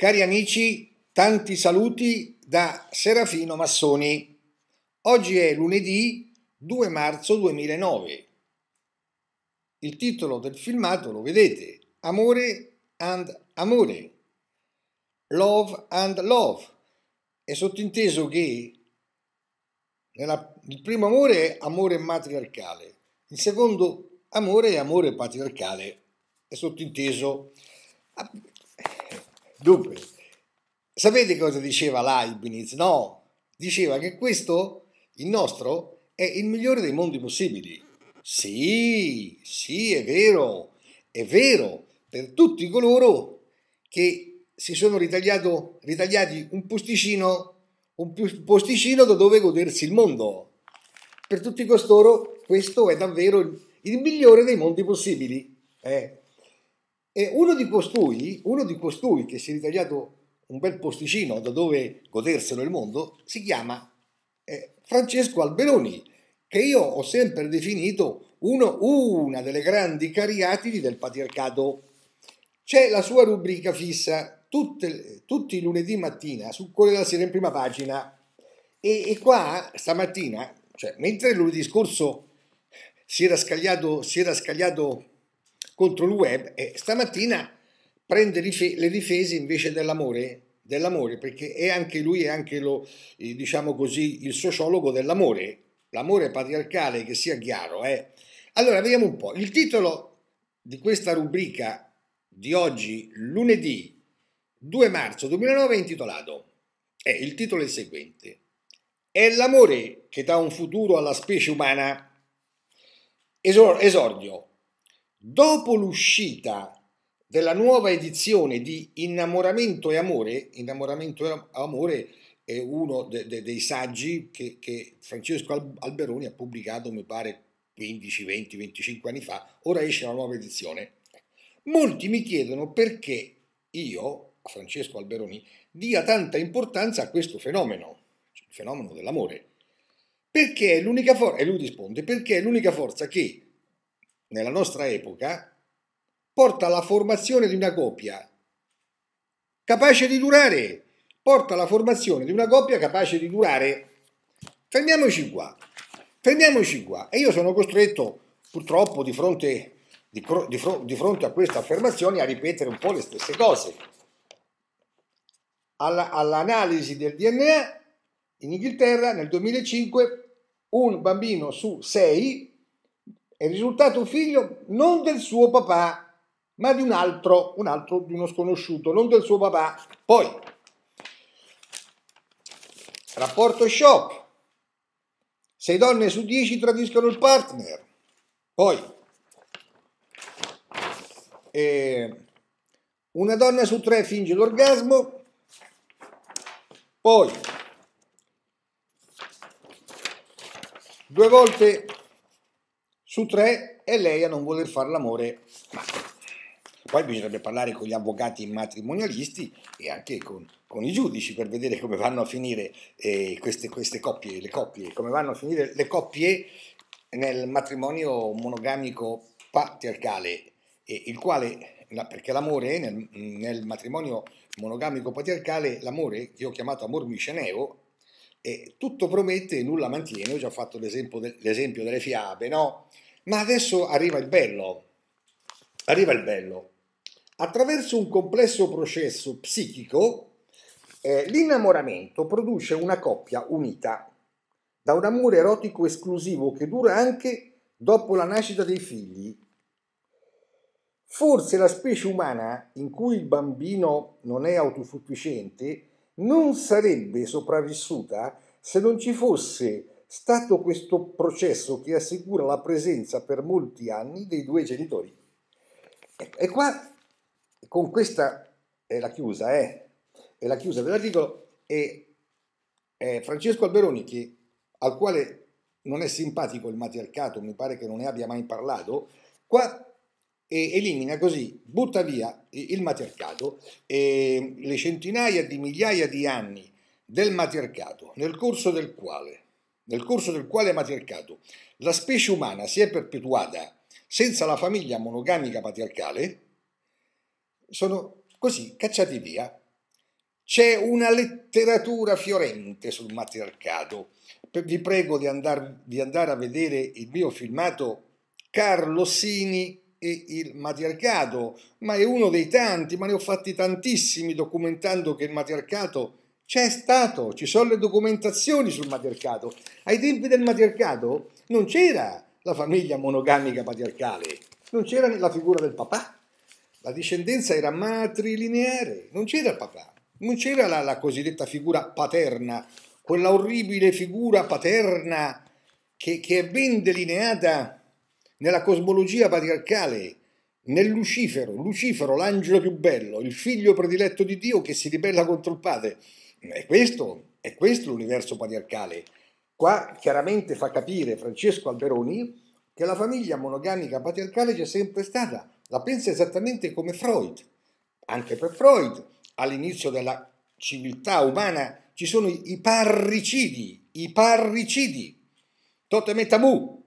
Cari amici, tanti saluti da Serafino Massoni. Oggi è lunedì 2 marzo 2009. Il titolo del filmato lo vedete, Amore and Amore, Love and Love. È sottinteso che nella, il primo amore è amore matriarcale, il secondo amore è amore patriarcale, è sottinteso Dunque, sapete cosa diceva Leibniz? No, diceva che questo, il nostro, è il migliore dei mondi possibili. Sì, sì, è vero, è vero, per tutti coloro che si sono ritagliati un posticino, un posticino da dove godersi il mondo. Per tutti costoro questo è davvero il migliore dei mondi possibili. Eh. E uno di costui, uno di costui che si è ritagliato un bel posticino da dove goderselo il mondo, si chiama eh, Francesco Alberoni, che io ho sempre definito uno, una delle grandi cariatidi del patriarcato. C'è la sua rubrica fissa tutte, tutti i lunedì mattina su Corriere della Sera in prima pagina. E, e qua stamattina, cioè, mentre lunedì scorso si era scagliato, si era scagliato contro il web e stamattina prende le difese invece dell'amore, dell'amore perché è anche lui, è anche lo, eh, diciamo così, il sociologo dell'amore, l'amore patriarcale che sia chiaro. Eh. Allora, vediamo un po', il titolo di questa rubrica di oggi, lunedì 2 marzo 2009, è intitolato, è il titolo è il seguente, è l'amore che dà un futuro alla specie umana. Esordio, Dopo l'uscita della nuova edizione di Innamoramento e Amore, Innamoramento e Amore è uno de, de, dei saggi che, che Francesco Alberoni ha pubblicato, mi pare, 15, 20, 25 anni fa, ora esce la nuova edizione. Molti mi chiedono perché io, Francesco Alberoni, dia tanta importanza a questo fenomeno, il fenomeno dell'amore. Perché è l'unica forza, e lui risponde, perché è l'unica forza che nella nostra epoca, porta alla formazione di una coppia capace di durare, porta alla formazione di una coppia capace di durare. Fermiamoci qua, fermiamoci qua. E io sono costretto, purtroppo, di fronte, di, di, di fronte a queste affermazioni, a ripetere un po' le stesse cose. all'analisi del DNA in Inghilterra nel 2005 un bambino su 6 è risultato figlio non del suo papà, ma di un altro, un altro, di uno sconosciuto, non del suo papà. Poi, rapporto shock. sei donne su dieci tradiscono il partner. Poi, eh, una donna su tre finge l'orgasmo. Poi, due volte su tre è lei a non voler fare l'amore. Poi bisognerebbe parlare con gli avvocati matrimonialisti e anche con, con i giudici per vedere come vanno a finire eh, queste, queste coppie, le coppie, come vanno a finire le coppie nel matrimonio monogamico patriarcale, eh, il quale perché l'amore nel, nel, matrimonio monogamico patriarcale, l'amore che ho chiamato amor misceneo, e tutto promette e nulla mantiene, ho già fatto l'esempio, l'esempio delle fiabe, no? Ma adesso arriva il bello, arriva il bello. Attraverso un complesso processo psichico, eh, l'innamoramento produce una coppia unita da un amore erotico esclusivo che dura anche dopo la nascita dei figli. Forse la specie umana in cui il bambino non è autosufficiente non sarebbe sopravvissuta se non ci fosse stato questo processo che assicura la presenza per molti anni dei due genitori. Ecco, e qua, con questa è la chiusa, eh? è la chiusa dell'articolo, e Francesco Alberoni, che, al quale non è simpatico il matriarcato, mi pare che non ne abbia mai parlato, qua e elimina così, butta via il matriarcato e le centinaia di migliaia di anni del matriarcato nel corso del quale, nel corso del quale matercato la specie umana si è perpetuata senza la famiglia monogamica patriarcale, sono così cacciati via. C'è una letteratura fiorente sul matriarcato. Vi prego di, andar, di andare a vedere il mio filmato Carlo Sini e il matriarcato, ma è uno dei tanti, ma ne ho fatti tantissimi documentando che il matriarcato c'è stato, ci sono le documentazioni sul matriarcato. Ai tempi del matriarcato non c'era la famiglia monogamica patriarcale, non c'era la figura del papà, la discendenza era matrilineare, non c'era il papà, non c'era la, la cosiddetta figura paterna, quella orribile figura paterna che, che è ben delineata nella cosmologia patriarcale, nel Lucifero, Lucifero l'angelo più bello, il figlio prediletto di Dio che si ribella contro il padre. È questo, è questo l'universo patriarcale. Qua chiaramente fa capire Francesco Alberoni che la famiglia monogamica patriarcale c'è sempre stata, la pensa esattamente come Freud. Anche per Freud, all'inizio della civiltà umana, ci sono i parricidi, i parricidi, totem e tabù,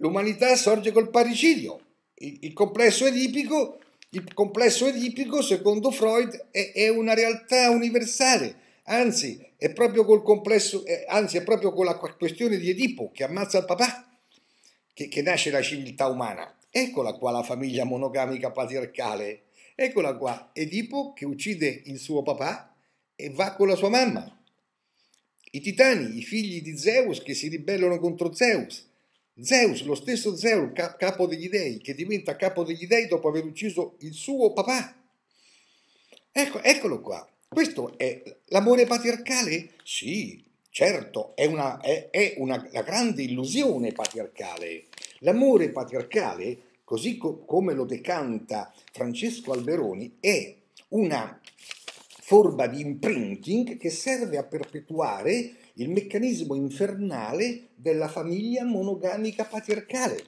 l'umanità sorge col parricidio. Il, il, complesso edipico, il complesso edipico, secondo Freud, è, è una realtà universale. Anzi è, complesso, eh, anzi, è proprio con la questione di Edipo che ammazza il papà che, che nasce la civiltà umana. Eccola qua la famiglia monogamica patriarcale. Eccola qua, Edipo che uccide il suo papà e va con la sua mamma. I titani, i figli di Zeus che si ribellano contro Zeus Zeus, lo stesso Zeus, capo degli dei, che diventa capo degli dei dopo aver ucciso il suo papà. Ecco, eccolo qua. Questo è l'amore patriarcale? Sì, certo, è una, è, è una, una grande illusione patriarcale. L'amore patriarcale, così co- come lo decanta Francesco Alberoni, è una forma di imprinting che serve a perpetuare il meccanismo infernale della famiglia monogamica patriarcale.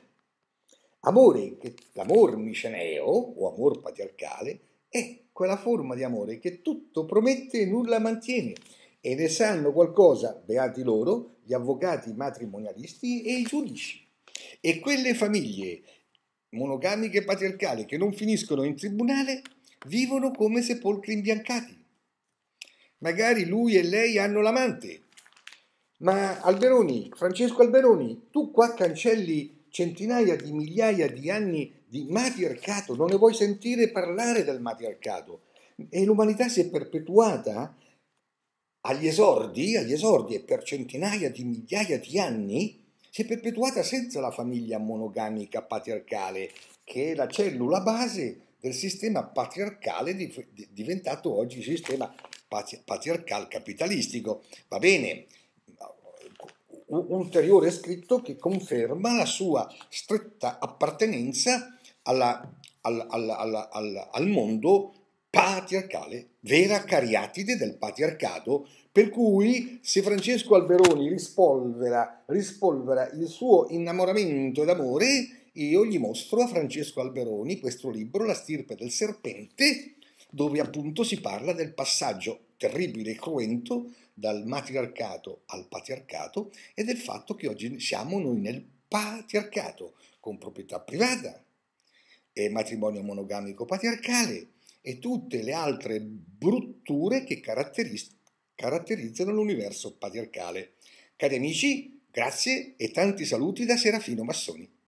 Amore, l'amor miceneo o amor patriarcale è quella forma di amore che tutto promette e nulla mantiene e ne sanno qualcosa, beati loro, gli avvocati matrimonialisti e i giudici. E quelle famiglie monogamiche patriarcali che non finiscono in tribunale vivono come sepolcri imbiancati. Magari lui e lei hanno l'amante, ma Alberoni, Francesco Alberoni, tu qua cancelli centinaia di migliaia di anni di matriarcato, non ne vuoi sentire parlare del matriarcato. E l'umanità si è perpetuata agli esordi, agli esordi e per centinaia di migliaia di anni si è perpetuata senza la famiglia monogamica patriarcale, che è la cellula base del sistema patriarcale diventato oggi sistema patriarcal capitalistico. Va bene, ulteriore scritto che conferma la sua stretta appartenenza alla, alla, alla, al mondo patriarcale, vera cariatide del patriarcato, per cui se Francesco Alberoni rispolvera, rispolvera il suo innamoramento d'amore, io gli mostro a Francesco Alberoni questo libro, La stirpe del serpente, dove appunto si parla del passaggio terribile e cruento dal matriarcato al patriarcato e del fatto che oggi siamo noi nel patriarcato, con proprietà privata, e matrimonio monogamico patriarcale e tutte le altre brutture che caratteris- caratterizzano l'universo patriarcale. Cari amici, grazie e tanti saluti da Serafino Massoni.